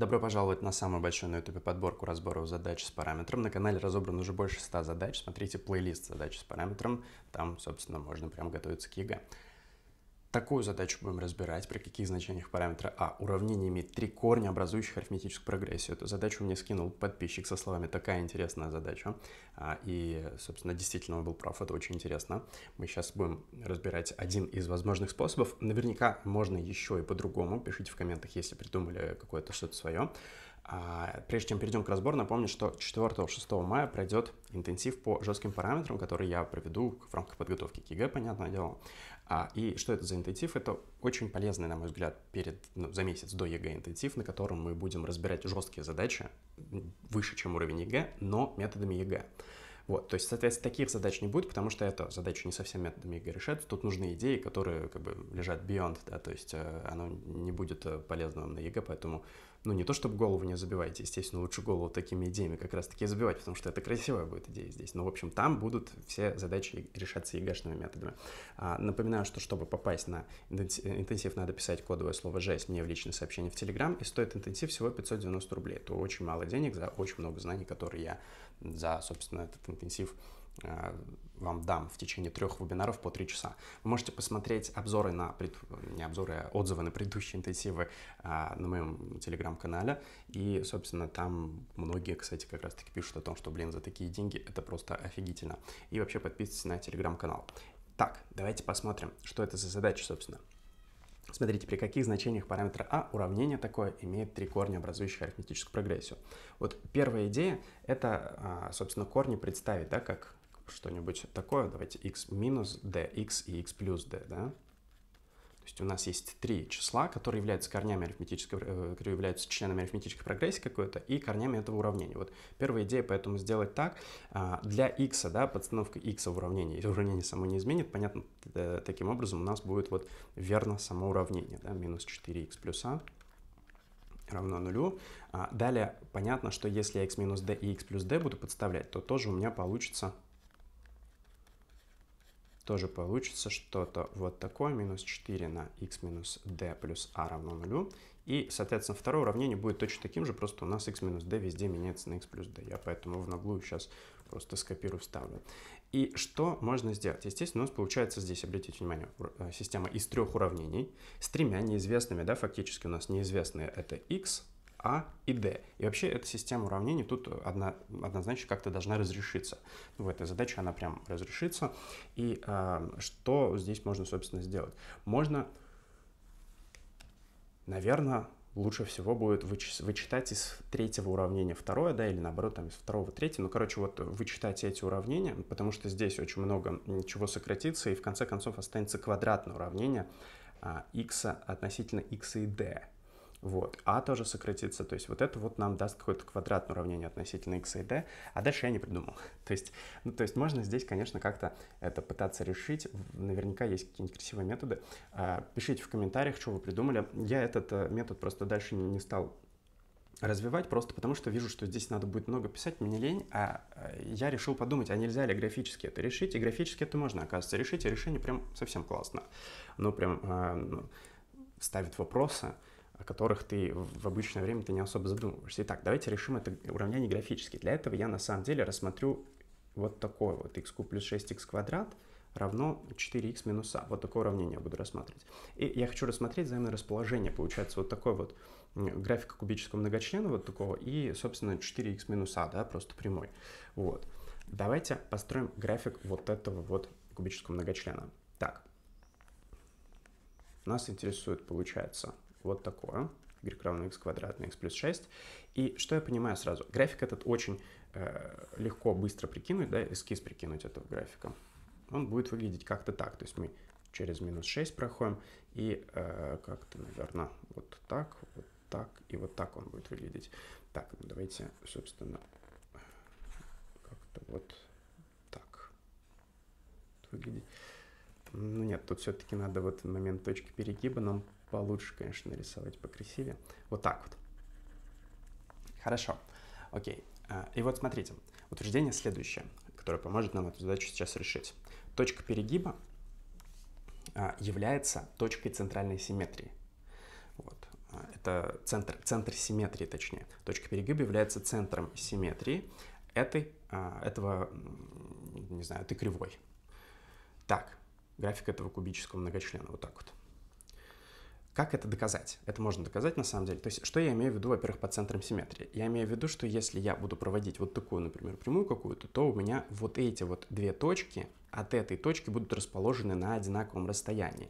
Добро пожаловать на самую большую на YouTube подборку разборов задач с параметром. На канале разобрано уже больше 100 задач. Смотрите плейлист задач с параметром. Там, собственно, можно прям готовиться к ЕГЭ. Такую задачу будем разбирать, при каких значениях параметра а уравнение имеет три корня, образующих арифметическую прогрессию. Эту задачу мне скинул подписчик со словами «такая интересная задача». А, и, собственно, действительно он был прав, это очень интересно. Мы сейчас будем разбирать один из возможных способов. Наверняка можно еще и по-другому. Пишите в комментах, если придумали какое-то что-то свое. А, прежде чем перейдем к разбору, напомню, что 4-6 мая пройдет интенсив по жестким параметрам, которые я проведу в рамках подготовки к ЕГЭ, понятное дело. А, и что это за интенсив? Это очень полезный, на мой взгляд, перед, ну, за месяц до ЕГЭ интенсив, на котором мы будем разбирать жесткие задачи выше, чем уровень ЕГЭ, но методами ЕГЭ. Вот, то есть, соответственно, таких задач не будет, потому что это задачи не совсем методами ЕГЭ решают. Тут нужны идеи, которые как бы лежат beyond, да, то есть э, оно не будет э, полезным на ЕГЭ, поэтому ну, не то чтобы голову не забивайте, естественно, лучше голову такими идеями как раз-таки забивать, потому что это красивая будет идея здесь. Но, в общем, там будут все задачи решаться ЕГЭшными методами. А, напоминаю, что чтобы попасть на интенсив, надо писать кодовое слово «жесть» мне в личное сообщение в Телеграм, и стоит интенсив всего 590 рублей. Это очень мало денег за очень много знаний, которые я за, собственно, этот интенсив Э, вам дам в течение трех вебинаров по три часа. Вы можете посмотреть обзоры на, пред... не обзоры, а отзывы на предыдущие интенсивы а, на моем телеграм-канале. И, собственно, там многие, кстати, как раз-таки пишут о том, что, блин, за такие деньги это просто офигительно. И вообще подписывайтесь на телеграм-канал. Так, давайте посмотрим, что это за задача, собственно. Смотрите, при каких значениях параметра а уравнение такое имеет три корня, образующих арифметическую прогрессию. Вот первая идея — это, а, собственно, корни представить, да, как что-нибудь такое, давайте x минус d, x и x плюс d, да? То есть у нас есть три числа, которые являются корнями арифметической, э, которые являются членами арифметической прогрессии какой-то и корнями этого уравнения. Вот первая идея поэтому сделать так. А, для x, да, подстановка x в уравнении, если уравнение само не изменит, понятно, таким образом у нас будет вот верно само уравнение, да, минус 4x плюс a а равно нулю. А, далее понятно, что если x минус d и x плюс d буду подставлять, то тоже у меня получится тоже получится что-то вот такое, минус 4 на x минус d плюс a а равно нулю. И, соответственно, второе уравнение будет точно таким же, просто у нас x минус d везде меняется на x плюс d. Я поэтому в наглую сейчас просто скопирую, вставлю. И что можно сделать? Естественно, у нас получается здесь, обратите внимание, э, система из трех уравнений с тремя неизвестными, да, фактически у нас неизвестные это x, а и D. И вообще эта система уравнений тут одна, однозначно как-то должна разрешиться. В этой задаче она прям разрешится. И э, что здесь можно, собственно, сделать? Можно, наверное, лучше всего будет выч вычитать из третьего уравнения второе, да, или наоборот, там из второго третье Ну, короче, вот вычитать эти уравнения, потому что здесь очень много чего сократится, и в конце концов останется квадратное уравнение а, x относительно x и d. Вот. А тоже сократится. То есть вот это вот нам даст какое-то квадратное уравнение относительно x и d. А дальше я не придумал. то, есть, ну, то есть можно здесь, конечно, как-то это пытаться решить. Наверняка есть какие-нибудь красивые методы. А, пишите в комментариях, что вы придумали. Я этот э, метод просто дальше не, стал развивать, просто потому что вижу, что здесь надо будет много писать, мне лень, а э, я решил подумать, а нельзя ли графически это решить, и графически это можно, оказывается, решить, и решение прям совсем классно. Ну, прям а, ну, ставит вопросы, о которых ты в обычное время ты не особо задумываешься. Итак, давайте решим это уравнение графически. Для этого я на самом деле рассмотрю вот такое вот x плюс 6x квадрат равно 4x минус а. Вот такое уравнение я буду рассматривать. И я хочу рассмотреть взаимное расположение. Получается вот такой вот график кубического многочлена вот такого и, собственно, 4x минус а, да, просто прямой. Вот. Давайте построим график вот этого вот кубического многочлена. Так. Нас интересует, получается, вот такое, y равно x квадратный, x плюс 6. И что я понимаю сразу? График этот очень э, легко, быстро прикинуть, да, эскиз прикинуть этого графика. Он будет выглядеть как-то так, то есть мы через минус 6 проходим, и э, как-то, наверное, вот так, вот так, и вот так он будет выглядеть. Так, ну давайте, собственно, как-то вот так выглядеть. Ну нет, тут все-таки надо вот момент точки перегиба нам Получше, конечно, нарисовать покрасивее. Вот так вот. Хорошо. Окей. А, и вот смотрите, утверждение следующее, которое поможет нам эту задачу сейчас решить. Точка перегиба а, является точкой центральной симметрии. Вот. А, это центр, центр симметрии, точнее. Точка перегиба является центром симметрии этой, этого, не знаю, этой кривой. Так, график этого кубического многочлена, вот так вот. Как это доказать? Это можно доказать на самом деле. То есть, что я имею в виду, во-первых, по центрам симметрии? Я имею в виду, что если я буду проводить вот такую, например, прямую какую-то, то у меня вот эти вот две точки от этой точки будут расположены на одинаковом расстоянии.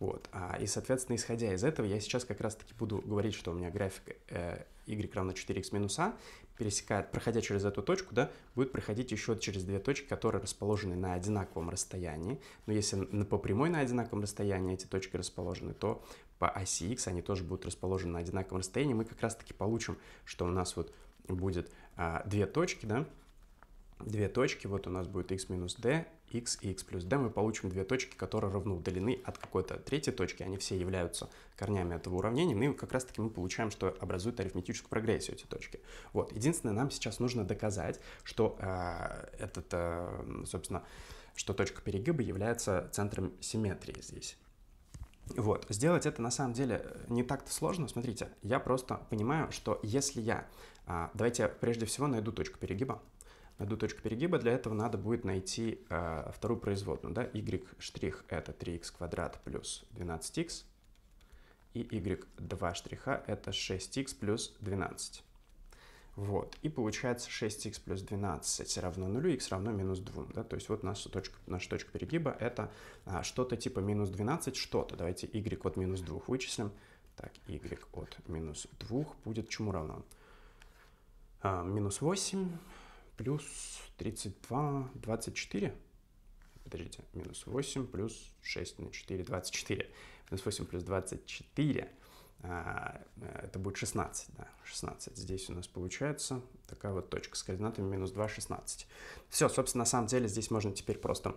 Вот. А, и, соответственно, исходя из этого, я сейчас как раз-таки буду говорить, что у меня график э, y равно 4x минус a, пересекает, проходя через эту точку, да, будет проходить еще через две точки, которые расположены на одинаковом расстоянии. Но если по прямой на одинаковом расстоянии эти точки расположены, то по оси x они тоже будут расположены на одинаковом расстоянии. Мы как раз-таки получим, что у нас вот будет а, две точки, да, две точки, вот у нас будет x минус d x и x плюс d, мы получим две точки, которые равны удалены от какой-то третьей точки, они все являются корнями этого уравнения, ну и как раз-таки мы получаем, что образуют арифметическую прогрессию эти точки. Вот, единственное, нам сейчас нужно доказать, что э, этот, э, собственно, что точка перегиба является центром симметрии здесь. Вот, сделать это на самом деле э, не так-то сложно. Смотрите, я просто понимаю, что если я... Э, давайте прежде всего найду точку перегиба найду точку перегиба, для этого надо будет найти э, вторую производную, да, y' штрих это 3x квадрат плюс 12x, и y2 штриха это 6x плюс 12. Вот, и получается 6x плюс 12 равно 0, x равно минус 2, да, то есть вот наша точка, наша точка перегиба это а, что-то типа минус 12 что-то, давайте y от минус 2 вычислим, так, y от минус 2 будет чему равно? А, минус 8 плюс 32, 24. Подождите, минус 8 плюс 6 на 4, 24. Минус 8 плюс 24, а, э, это будет 16, да, 16. Здесь у нас получается такая вот точка с координатами минус 2, 16. Все, собственно, на самом деле здесь можно теперь просто,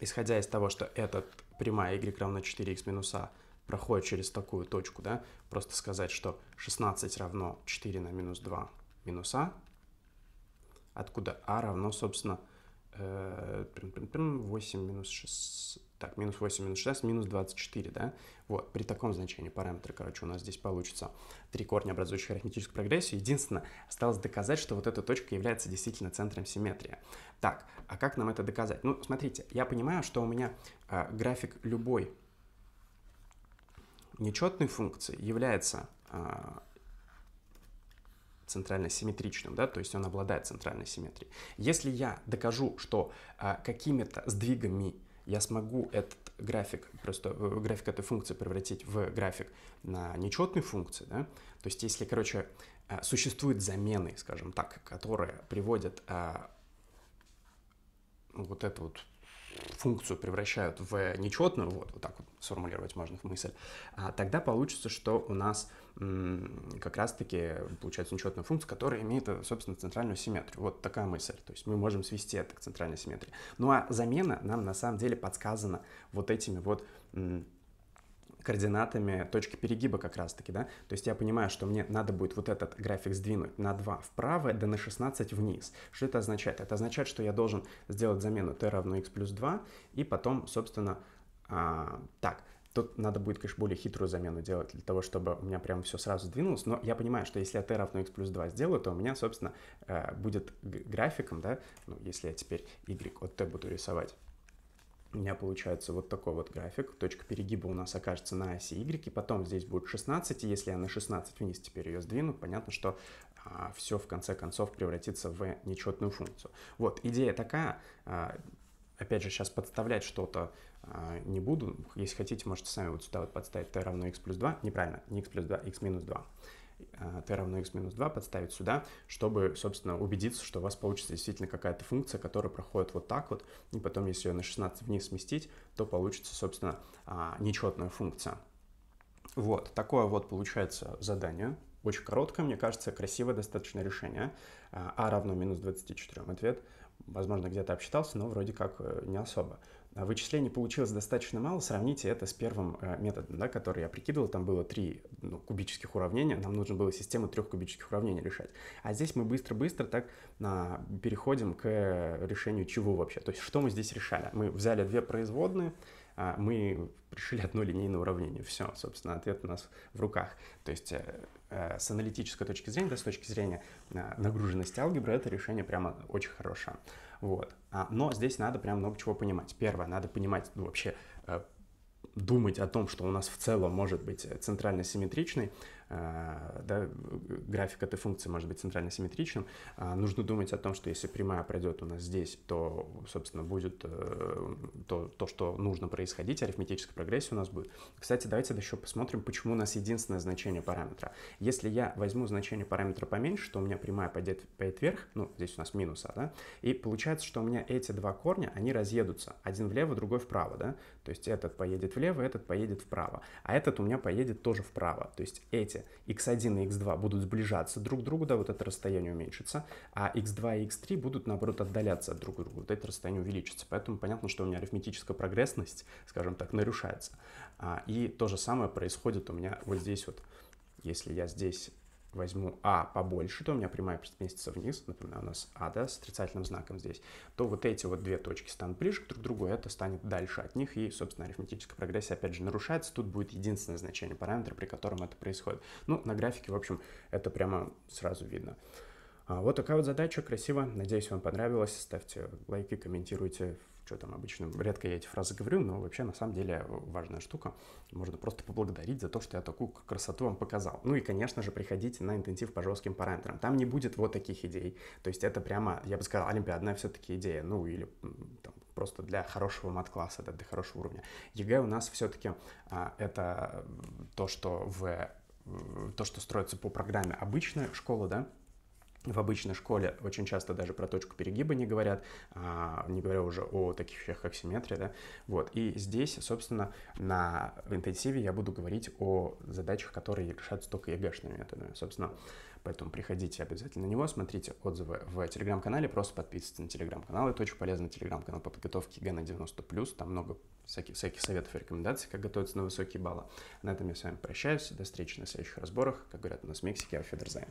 исходя из того, что эта прямая y равно 4x минус a а проходит через такую точку, да, просто сказать, что 16 равно 4 на минус 2 минус а, откуда а равно, собственно, 8 э, минус 6, так, минус 8 минус 6, минус 24, да? Вот, при таком значении параметра, короче, у нас здесь получится три корня, образующих арифметическую прогрессию. Единственное, осталось доказать, что вот эта точка является действительно центром симметрии. Так, а как нам это доказать? Ну, смотрите, я понимаю, что у меня э, график любой нечетной функции является э, центрально-симметричным, да, то есть он обладает центральной симметрией. Если я докажу, что а, какими-то сдвигами я смогу этот график, просто э, график этой функции превратить в график на нечетной функции, да, то есть если, короче, а, существуют замены, скажем так, которые приводят а, вот это вот функцию превращают в нечетную, вот, вот так вот сформулировать можно в мысль, а тогда получится, что у нас как раз-таки получается нечетная функция, которая имеет, э, собственно, центральную симметрию. Вот такая мысль. То есть мы можем свести это к центральной симметрии. Ну а замена нам на самом деле подсказана вот этими вот координатами точки перегиба как раз-таки, да? То есть я понимаю, что мне надо будет вот этот график сдвинуть на 2 вправо, да на 16 вниз. Что это означает? Это означает, что я должен сделать замену t равно x плюс 2, и потом, собственно, а, так, Тут надо будет, конечно, более хитрую замену делать для того, чтобы у меня прямо все сразу сдвинулось. Но я понимаю, что если я t равно x плюс 2 сделаю, то у меня, собственно, э, будет графиком, да, ну, если я теперь y от t буду рисовать, у меня получается вот такой вот график. Точка перегиба у нас окажется на оси Y, и потом здесь будет 16, и если я на 16 вниз теперь ее сдвину, понятно, что а, все в конце концов превратится в нечетную функцию. Вот, идея такая. А, опять же, сейчас подставлять что-то а, не буду. Если хотите, можете сами вот сюда вот подставить t равно x плюс 2. Неправильно, не x плюс 2, x минус 2. Э, t равно x минус 2 подставить сюда, чтобы, собственно, убедиться, что у вас получится действительно какая-то функция, которая проходит вот так вот, и потом, если ее на 16 вниз сместить, то получится, собственно, а, нечетная функция. Вот, такое вот получается задание. Очень короткое, мне кажется, красивое достаточно решение. Э, а равно минус 24 ответ. Возможно, где-то обсчитался, но вроде как э, не особо. А вычислений получилось достаточно мало, сравните это с первым э, методом, да, который я прикидывал, там было три ну, кубических уравнения, нам нужно было систему трех кубических уравнений решать. А здесь мы быстро-быстро так а, переходим к решению чего вообще, то есть что мы здесь решали. Мы взяли две производные, а, мы решили одно линейное уравнение. Все, собственно, ответ у нас в руках. То есть э, э, с аналитической точки зрения, да, с точки зрения а, нагруженности алгебры, это решение прямо очень хорошее. Вот. А, но здесь надо прям много чего понимать. Первое, надо понимать ну, вообще э, думать о том, что у нас в целом может быть центрально симметричный а, да, график этой функции может быть центрально-симметричным, а, нужно думать о том, что если прямая пройдет у нас здесь, то, собственно, будет э, то, то что нужно происходить, арифметическая прогрессия у нас будет. Кстати, давайте еще посмотрим, почему у нас единственное значение параметра. Если я возьму значение параметра поменьше, то у меня прямая пойдет, пойдет вверх, ну, здесь у нас минуса, да, и получается, что у меня эти два корня, они разъедутся, один влево, другой вправо, да, то есть этот поедет влево, этот поедет вправо, а этот у меня поедет тоже вправо, то есть эти эти x1 и x2 будут сближаться друг к другу, да, вот это расстояние уменьшится, а x2 и x3 будут, наоборот, отдаляться от друг друга, вот это расстояние увеличится. Поэтому понятно, что у меня арифметическая прогрессность, скажем так, нарушается. А, и то же самое происходит у меня вот здесь вот. Если я здесь возьму А побольше, то у меня прямая переместится вниз, например, у нас А, да, с отрицательным знаком здесь, то вот эти вот две точки станут ближе друг к другу, это станет дальше от них, и, собственно, арифметическая прогрессия, опять же, нарушается, тут будет единственное значение параметра, при котором это происходит. Ну, на графике, в общем, это прямо сразу видно. А, вот такая вот задача, красиво. Надеюсь, вам понравилось. Ставьте лайки, комментируйте, что там обычно, редко я эти фразы говорю, но вообще на самом деле важная штука. Можно просто поблагодарить за то, что я такую красоту вам показал. Ну и, конечно же, приходите на интенсив по жестким параметрам. Там не будет вот таких идей. То есть это прямо, я бы сказал, олимпиадная все-таки идея, ну или там, просто для хорошего мат-класса, да, для хорошего уровня. ЕГЭ у нас все-таки а, это э, то, что в э, то, что строится по программе обычная школа, да, в обычной школе очень часто даже про точку перегиба не говорят, а, не говоря уже о таких вещах, как симметрия, да, вот, и здесь, собственно, на интенсиве я буду говорить о задачах, которые решаются только ЕГЭшными методами, собственно, поэтому приходите обязательно на него, смотрите отзывы в телеграм-канале, просто подписывайтесь на телеграм-канал, это очень полезный телеграм-канал по подготовке ЕГЭ на 90+, там много всяких, всяких советов и рекомендаций, как готовиться на высокие баллы. На этом я с вами прощаюсь, до встречи на следующих разборах, как говорят у нас в Мексике, Афедерзайн.